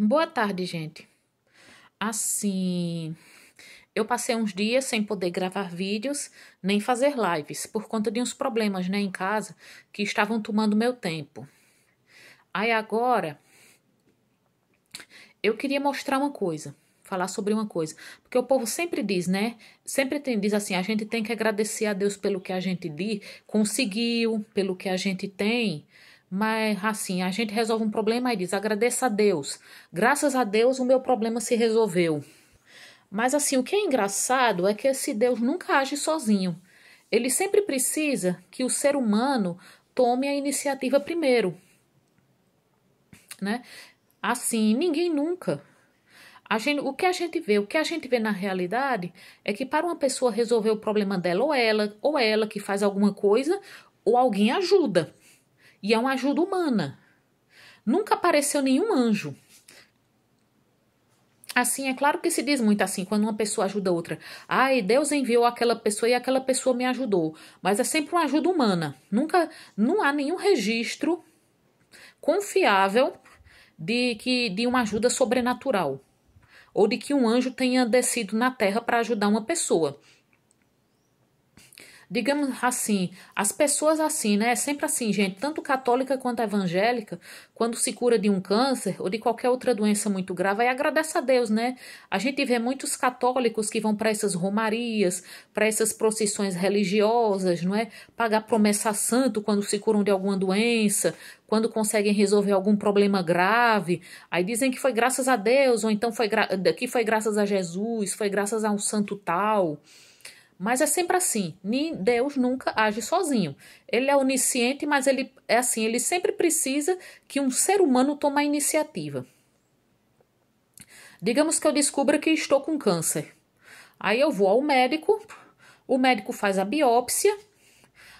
Boa tarde, gente. Assim, eu passei uns dias sem poder gravar vídeos nem fazer lives por conta de uns problemas né, em casa que estavam tomando meu tempo. Aí agora, eu queria mostrar uma coisa, falar sobre uma coisa, porque o povo sempre diz, né? Sempre tem, diz assim: a gente tem que agradecer a Deus pelo que a gente conseguiu, pelo que a gente tem. Mas assim, a gente resolve um problema e diz: agradeça a Deus. Graças a Deus o meu problema se resolveu. Mas assim, o que é engraçado é que esse Deus nunca age sozinho. Ele sempre precisa que o ser humano tome a iniciativa primeiro. Né? Assim, ninguém nunca. Gente, o que a gente vê, o que a gente vê na realidade é que para uma pessoa resolver o problema dela, ou ela, ou ela que faz alguma coisa, ou alguém ajuda. E é uma ajuda humana. Nunca apareceu nenhum anjo. Assim, é claro que se diz muito assim, quando uma pessoa ajuda outra. Ai, Deus enviou aquela pessoa e aquela pessoa me ajudou. Mas é sempre uma ajuda humana. Nunca, não há nenhum registro confiável de que de uma ajuda sobrenatural ou de que um anjo tenha descido na terra para ajudar uma pessoa digamos assim, as pessoas assim, né? É sempre assim, gente, tanto católica quanto evangélica, quando se cura de um câncer ou de qualquer outra doença muito grave, aí agradece a Deus, né? A gente vê muitos católicos que vão para essas romarias, para essas procissões religiosas, não é? Pagar promessa a santo quando se curam de alguma doença, quando conseguem resolver algum problema grave, aí dizem que foi graças a Deus, ou então foi que foi graças a Jesus, foi graças a um santo tal. Mas é sempre assim. Deus nunca age sozinho. Ele é onisciente, mas ele é assim. Ele sempre precisa que um ser humano tome a iniciativa. Digamos que eu descubra que estou com câncer. Aí eu vou ao médico. O médico faz a biópsia.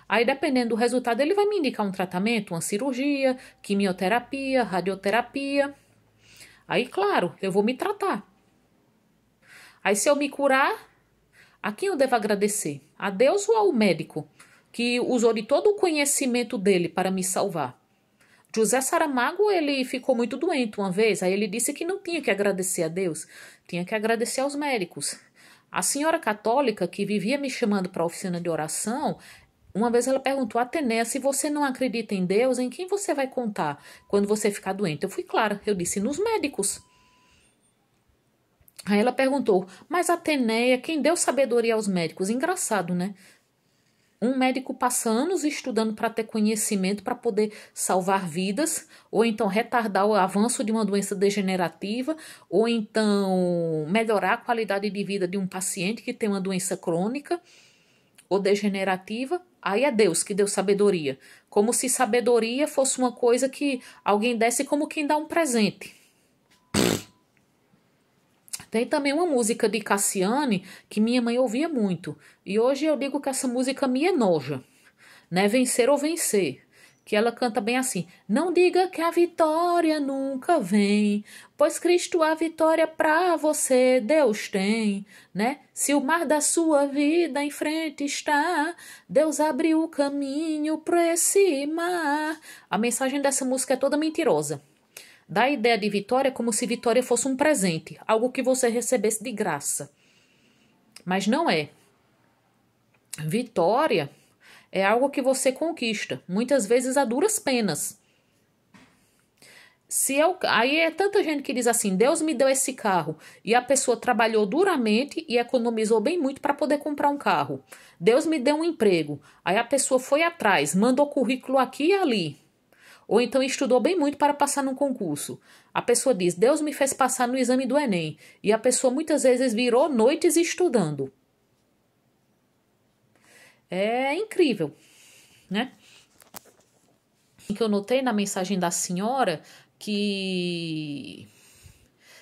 Aí, dependendo do resultado, ele vai me indicar um tratamento, uma cirurgia, quimioterapia, radioterapia. Aí, claro, eu vou me tratar. Aí, se eu me curar, a quem eu devo agradecer? A Deus ou ao médico que usou de todo o conhecimento dele para me salvar? José Saramago, ele ficou muito doente uma vez, aí ele disse que não tinha que agradecer a Deus, tinha que agradecer aos médicos. A senhora católica que vivia me chamando para a oficina de oração, uma vez ela perguntou, Ateneia, se você não acredita em Deus, em quem você vai contar quando você ficar doente? Eu fui clara, eu disse, nos médicos. Aí ela perguntou: Mas Ateneia, quem deu sabedoria aos médicos? Engraçado, né? Um médico passa anos estudando para ter conhecimento para poder salvar vidas, ou então retardar o avanço de uma doença degenerativa, ou então melhorar a qualidade de vida de um paciente que tem uma doença crônica ou degenerativa. Aí é Deus que deu sabedoria, como se sabedoria fosse uma coisa que alguém desse como quem dá um presente. Tem também uma música de Cassiane que minha mãe ouvia muito. E hoje eu digo que essa música me enoja, é né? Vencer ou vencer. Que ela canta bem assim: Não diga que a vitória nunca vem, pois Cristo a vitória para você Deus tem, né? Se o mar da sua vida em frente está, Deus abriu o caminho para esse mar. A mensagem dessa música é toda mentirosa da ideia de vitória como se vitória fosse um presente, algo que você recebesse de graça. Mas não é. Vitória é algo que você conquista, muitas vezes a duras penas. Se eu, é aí é tanta gente que diz assim: Deus me deu esse carro e a pessoa trabalhou duramente e economizou bem muito para poder comprar um carro. Deus me deu um emprego, aí a pessoa foi atrás, mandou currículo aqui e ali. Ou então estudou bem muito para passar num concurso. A pessoa diz: Deus me fez passar no exame do Enem. E a pessoa muitas vezes virou noites estudando. É incrível, né? Que eu notei na mensagem da senhora que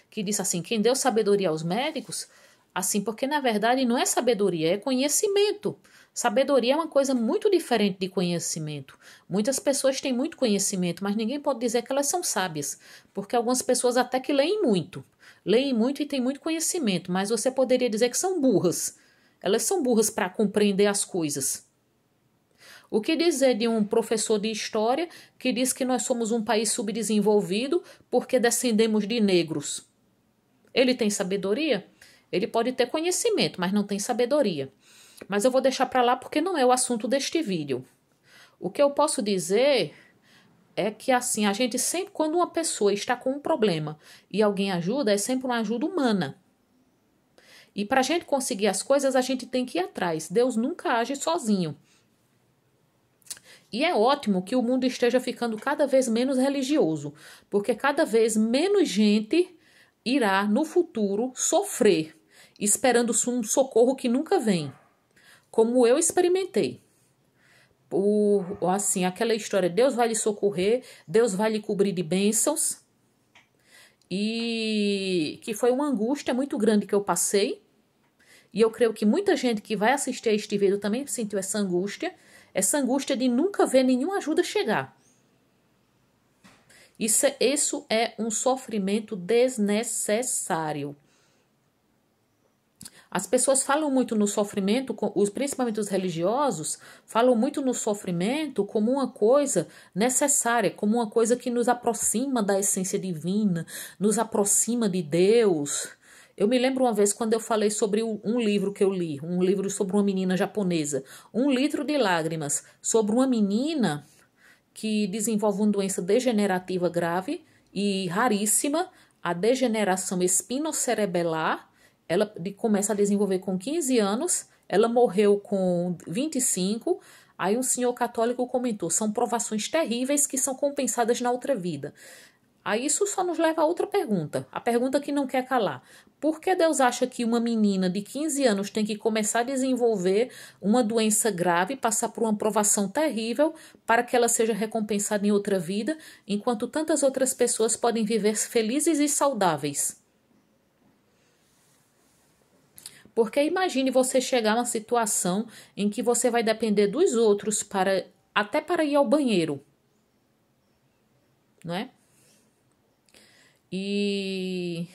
que disse assim: quem deu sabedoria aos médicos, assim, porque na verdade não é sabedoria, é conhecimento. Sabedoria é uma coisa muito diferente de conhecimento. Muitas pessoas têm muito conhecimento, mas ninguém pode dizer que elas são sábias, porque algumas pessoas até que leem muito, leem muito e têm muito conhecimento, mas você poderia dizer que são burras. Elas são burras para compreender as coisas. O que dizer de um professor de história que diz que nós somos um país subdesenvolvido porque descendemos de negros? Ele tem sabedoria? Ele pode ter conhecimento, mas não tem sabedoria mas eu vou deixar para lá porque não é o assunto deste vídeo. O que eu posso dizer é que assim, a gente sempre quando uma pessoa está com um problema e alguém ajuda, é sempre uma ajuda humana. E para a gente conseguir as coisas, a gente tem que ir atrás. Deus nunca age sozinho. E é ótimo que o mundo esteja ficando cada vez menos religioso, porque cada vez menos gente irá no futuro sofrer, esperando um socorro que nunca vem como eu experimentei. O, assim, aquela história, Deus vai lhe socorrer, Deus vai lhe cobrir de bênçãos. E que foi uma angústia muito grande que eu passei. E eu creio que muita gente que vai assistir a este vídeo também sentiu essa angústia, essa angústia de nunca ver nenhuma ajuda chegar. Isso é, isso é um sofrimento desnecessário. As pessoas falam muito no sofrimento, os principalmente os religiosos, falam muito no sofrimento como uma coisa necessária, como uma coisa que nos aproxima da essência divina, nos aproxima de Deus. Eu me lembro uma vez quando eu falei sobre um livro que eu li, um livro sobre uma menina japonesa, Um Litro de Lágrimas, sobre uma menina que desenvolve uma doença degenerativa grave e raríssima, a degeneração espinocerebelar, ela começa a desenvolver com 15 anos, ela morreu com 25. Aí um senhor católico comentou: são provações terríveis que são compensadas na outra vida. Aí isso só nos leva a outra pergunta, a pergunta que não quer calar. Por que Deus acha que uma menina de 15 anos tem que começar a desenvolver uma doença grave, passar por uma provação terrível, para que ela seja recompensada em outra vida, enquanto tantas outras pessoas podem viver felizes e saudáveis? Porque imagine você chegar numa situação em que você vai depender dos outros para até para ir ao banheiro. Não é? E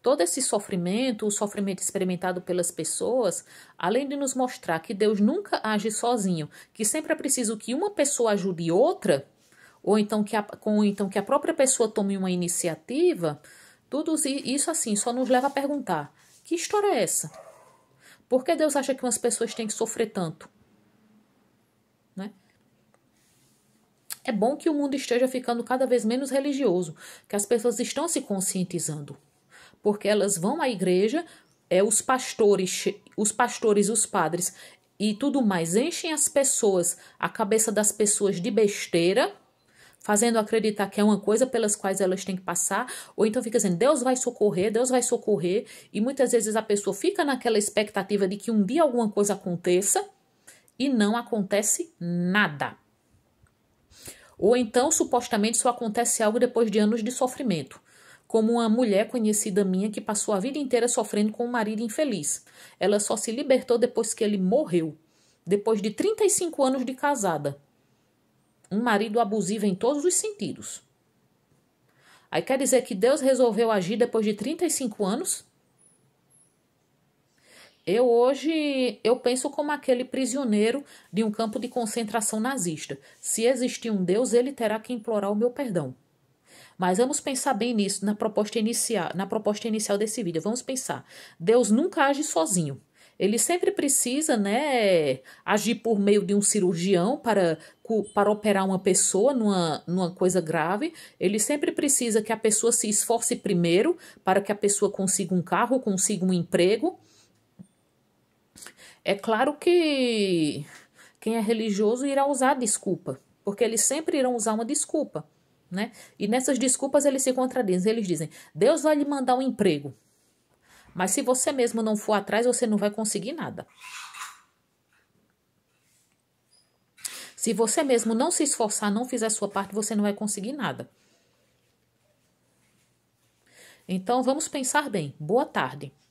todo esse sofrimento, o sofrimento experimentado pelas pessoas, além de nos mostrar que Deus nunca age sozinho, que sempre é preciso que uma pessoa ajude outra, ou então que a, então que a própria pessoa tome uma iniciativa, tudo isso assim só nos leva a perguntar: que história é essa? Por que Deus acha que umas pessoas têm que sofrer tanto? Né? É bom que o mundo esteja ficando cada vez menos religioso, que as pessoas estão se conscientizando, porque elas vão à igreja, é, os pastores, os pastores, os padres e tudo mais enchem as pessoas, a cabeça das pessoas de besteira fazendo acreditar que é uma coisa pelas quais elas têm que passar, ou então fica dizendo Deus vai socorrer, Deus vai socorrer, e muitas vezes a pessoa fica naquela expectativa de que um dia alguma coisa aconteça e não acontece nada. Ou então, supostamente, só acontece algo depois de anos de sofrimento. Como uma mulher conhecida minha que passou a vida inteira sofrendo com um marido infeliz. Ela só se libertou depois que ele morreu, depois de 35 anos de casada um marido abusivo em todos os sentidos. Aí quer dizer que Deus resolveu agir depois de 35 anos? Eu hoje eu penso como aquele prisioneiro de um campo de concentração nazista. Se existir um Deus, ele terá que implorar o meu perdão. Mas vamos pensar bem nisso na proposta inicial, na proposta inicial desse vídeo. Vamos pensar. Deus nunca age sozinho ele sempre precisa né, agir por meio de um cirurgião para, para operar uma pessoa numa, numa coisa grave. Ele sempre precisa que a pessoa se esforce primeiro para que a pessoa consiga um carro, consiga um emprego. É claro que quem é religioso irá usar desculpa, porque eles sempre irão usar uma desculpa. Né? E nessas desculpas eles se contradizem. Eles dizem: Deus vai lhe mandar um emprego. Mas se você mesmo não for atrás, você não vai conseguir nada. Se você mesmo não se esforçar, não fizer a sua parte, você não vai conseguir nada. Então vamos pensar bem. Boa tarde.